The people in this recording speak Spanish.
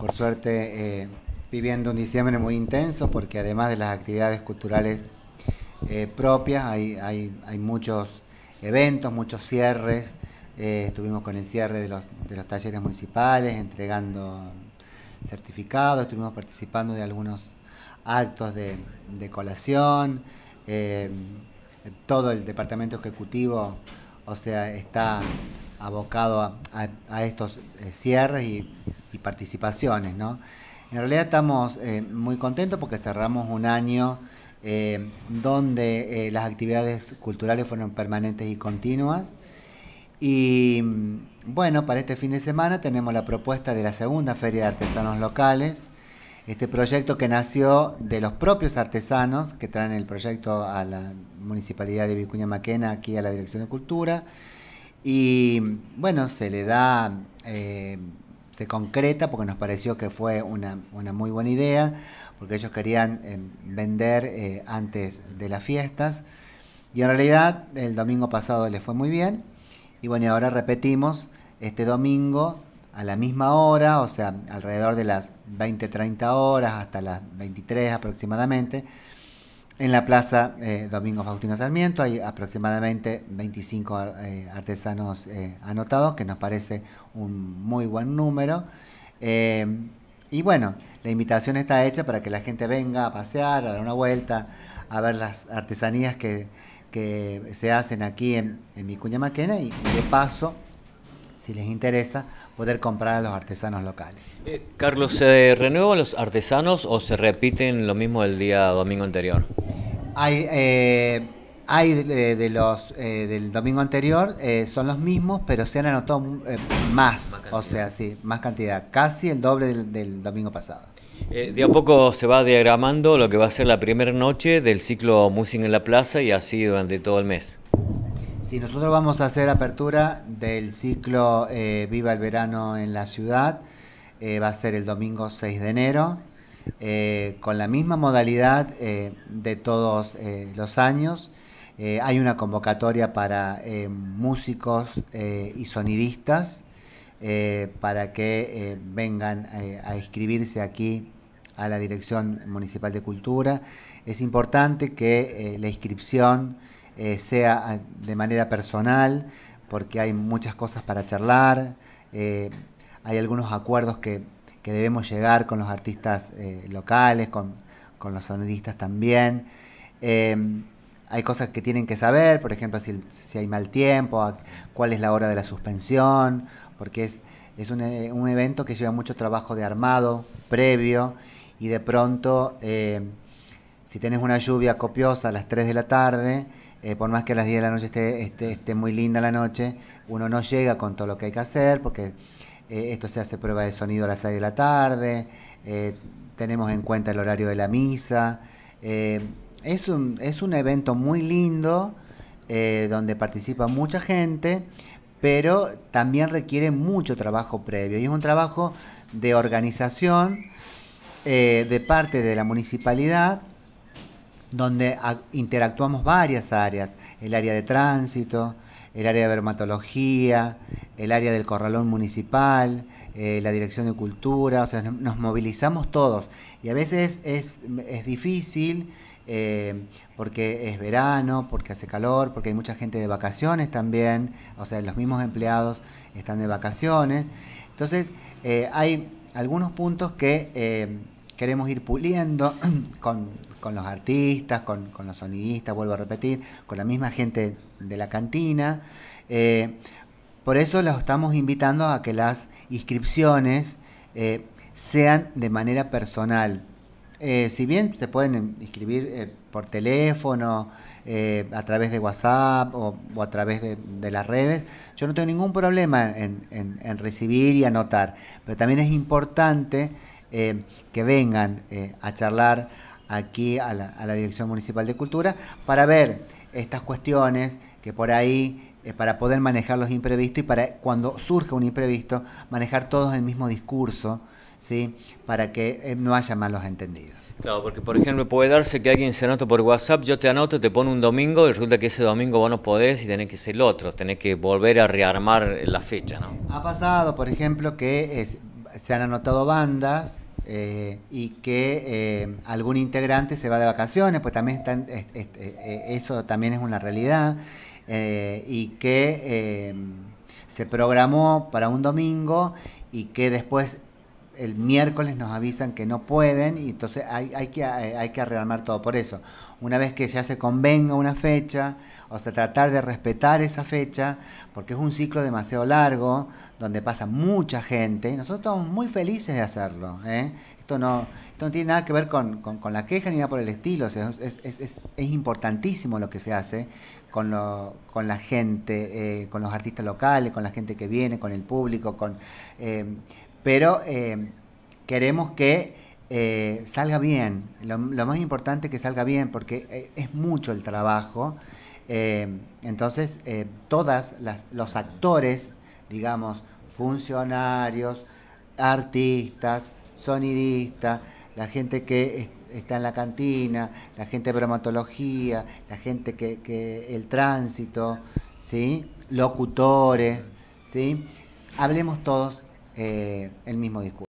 por suerte eh, viviendo un diciembre muy intenso porque además de las actividades culturales eh, propias hay, muchos eventos, muchos cierres. Eh, estuvimos con el cierre de los, talleres municipales, entregando certificados, estuvimos participando de algunos actos de, colación. todo el departamento ejecutivo, o sea, está abocado a estos cierres y y participaciones, ¿no? En realidad estamos eh, muy contentos porque cerramos un año eh, donde eh, las actividades culturales fueron permanentes y continuas. Y mm, bueno, para este fin de semana tenemos la propuesta de la segunda Feria de Artesanos Locales, este proyecto que nació de los propios artesanos que traen el proyecto a la Municipalidad de Vicuña Maquena, aquí a la Dirección de Cultura. Y mm, bueno, se le da... Este, concreta, porque nos pareció que fue una, muy buena idea, porque ellos querían eh, vender eh, antes de las fiestas. Y en realidad el domingo pasado les fue muy bien. Y bueno, y ahora repetimos este domingo a la misma hora, o sea, alrededor de las 20-30 horas hasta las 23 aproximadamente en la plaza eh, Domingo Faustino Sarmiento hay aproximadamente 25 eh, artesanos eh, anotados, que nos parece un muy buen número. y bueno, la invitación está hecha para que la gente venga a pasear, a dar una vuelta, a ver las artesanías que, se hacen aquí en, en Vicuña Maquena y, de paso si les interesa, poder comprar a los artesanos locales. Carlos, ¿se renuevan los artesanos o se repiten lo mismo el día domingo anterior? Hay, eh, hay de, los eh, del domingo anterior, eh, son los mismos, pero se han anotado más, o sea, sí, más cantidad, casi el doble del, domingo pasado. de a poco se va diagramando lo que va a ser la primera noche del ciclo Musing en la Plaza y así durante todo el mes. Sí, nosotros vamos a hacer apertura del ciclo Viva el Verano en la Ciudad. va a ser el domingo 6 de enero. Eh, con la misma modalidad eh, de todos eh, los años. hay una convocatoria para músicos y sonidistas para que vengan a inscribirse aquí a la Dirección Municipal de Cultura. Es importante que la inscripción sea de manera personal porque hay muchas cosas para charlar, hay algunos acuerdos que que debemos llegar con los artistas eh, locales, con, los sonidistas también. Em, hay cosas que tienen que saber, por ejemplo, si, hay mal tiempo, cuál es la hora de la suspensión, porque es, es un, eh, un evento que lleva mucho trabajo de armado previo y de pronto, em, si tenés una lluvia copiosa a las 3 de la tarde, eh, por más que a las 10 de la noche esté, esté, esté muy linda la noche, uno no llega con todo lo que hay que hacer porque eh, esto se hace prueba de sonido a las 6 de la tarde, eh, tenemos en cuenta el horario de la misa. Eh, es un evento muy lindo donde participa mucha gente, pero también requiere mucho trabajo previo y es un trabajo de organización de parte de la municipalidad donde interactuamos varias áreas, el área de tránsito, el área de dermatología, el área del corralón municipal, eh, la dirección de cultura, o sea, nos, movilizamos todos. Y a veces es, difícil eh, porque es verano, porque hace calor, porque hay mucha gente de vacaciones también, o sea, los mismos empleados están de vacaciones. Entonces, eh, hay algunos puntos que queremos ir puliendo con, los artistas, con, los sonidistas, vuelvo a repetir, con la misma gente de la cantina. Eh, por eso los estamos invitando a que las inscripciones eh, sean de manera personal. Eh, si bien se pueden inscribir por teléfono, a través de WhatsApp o, a través de, las redes, yo no tengo ningún problema en, en recibir y anotar. Pero también es importante eh, que vengan eh, a charlar aquí a la, Dirección Municipal de Cultura para ver estas cuestiones que por ahí, eh, para poder manejar los imprevistos y para cuando surge un imprevisto, manejar todos el mismo discurso, ¿sí? para que no haya malos entendidos. Claro, porque por ejemplo puede darse que alguien se anote por WhatsApp, yo te anoto, te pone un domingo y resulta que ese domingo vos no podés y tenés que ser el otro, tenés que volver a rearmar la fecha, ¿no? Ha pasado, por ejemplo, que es, se han anotado bandas eh, y que eh, algún integrante se va de vacaciones, pues también eh, eso también es una realidad, y que se programó para un domingo y que después el miércoles nos avisan que no pueden y entonces hay, que, hay, que eh, arreglar todo por eso. Una vez que ya se convenga una fecha, o sea, tratar de respetar esa fecha, porque es un ciclo demasiado largo, donde pasa mucha gente, y nosotros estamos muy felices de hacerlo. ¿eh? Esto, no, tiene nada que ver con, la queja ni nada por el estilo, es, importantísimo lo que se hace con, la gente, eh, con los artistas locales, con la gente que viene, con el público, con pero eh, queremos que eh, salga bien. Lo, más importante es que salga bien, porque eh, es mucho el trabajo. entonces, todas los actores, digamos, funcionarios, artistas, sonidistas, la gente que está en la cantina, la gente de bromatología, la gente que, el tránsito, ¿sí? locutores, ¿sí? hablemos todos eh, el mismo discurso.